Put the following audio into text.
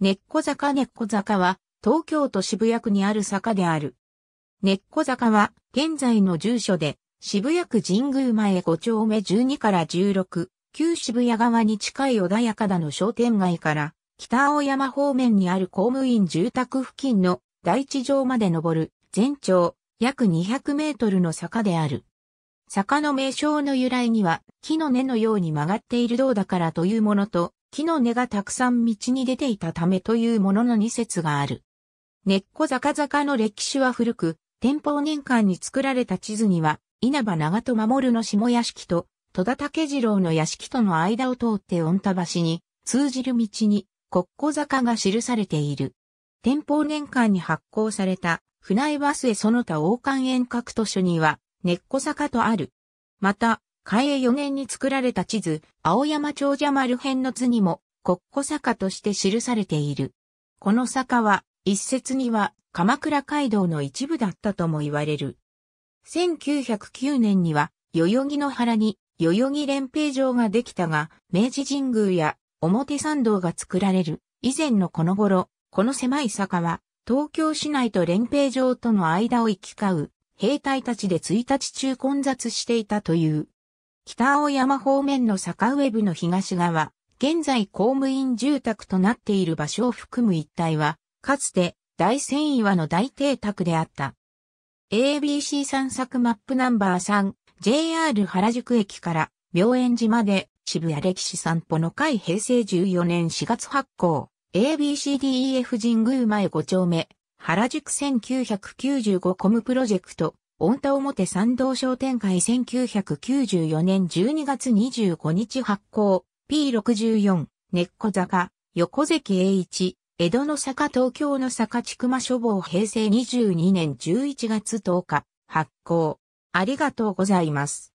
根っこ坂根っこ坂は、東京都渋谷区にある坂である。根っこ坂は、現在の住所で、渋谷区神宮前5丁目12から16、旧渋谷側に近い穏やかだの商店街から、北青山方面にある公務員住宅付近の第一上まで登る、全長約200メートルの坂である。坂の名称の由来には、木の根のように曲がっている道だからというものと、木の根がたくさん道に出ていたためというものの二説がある。根っこ坂坂の歴史は古く、天保年間に作られた地図には、稲葉長戸守の下屋敷と、戸田武次郎の屋敷との間を通って御田橋に、通じる道に、国庫坂が記されている。天保年間に発行された、船井バスへその他王冠遠隔図書には、根っこ坂とある。また、開営4年に作られた地図、青山長者丸編の図にも、国庫坂として記されている。この坂は、一説には、鎌倉街道の一部だったとも言われる。1909年には、代々木の原に、代々木連平城ができたが、明治神宮や表参道が作られる。以前のこの頃、この狭い坂は、東京市内と連平城との間を行き交う、兵隊たちで1日中混雑していたという。北青山方面の坂上部の東側、現在公務員住宅となっている場所を含む一帯は、かつて大仙岩の大邸宅であった。ABC 散策マップナンバー3、JR 原宿駅から病院寺まで渋谷歴史散歩の会平成14年4月発行、ABCDEF 神宮前5丁目、原宿1995コムプロジェクト、温田表参道商店会1994年12月25日発行、P64、根っこ坂、横関栄一、江戸の坂東京の坂千間書房平成22年11月10日、発行。ありがとうございます。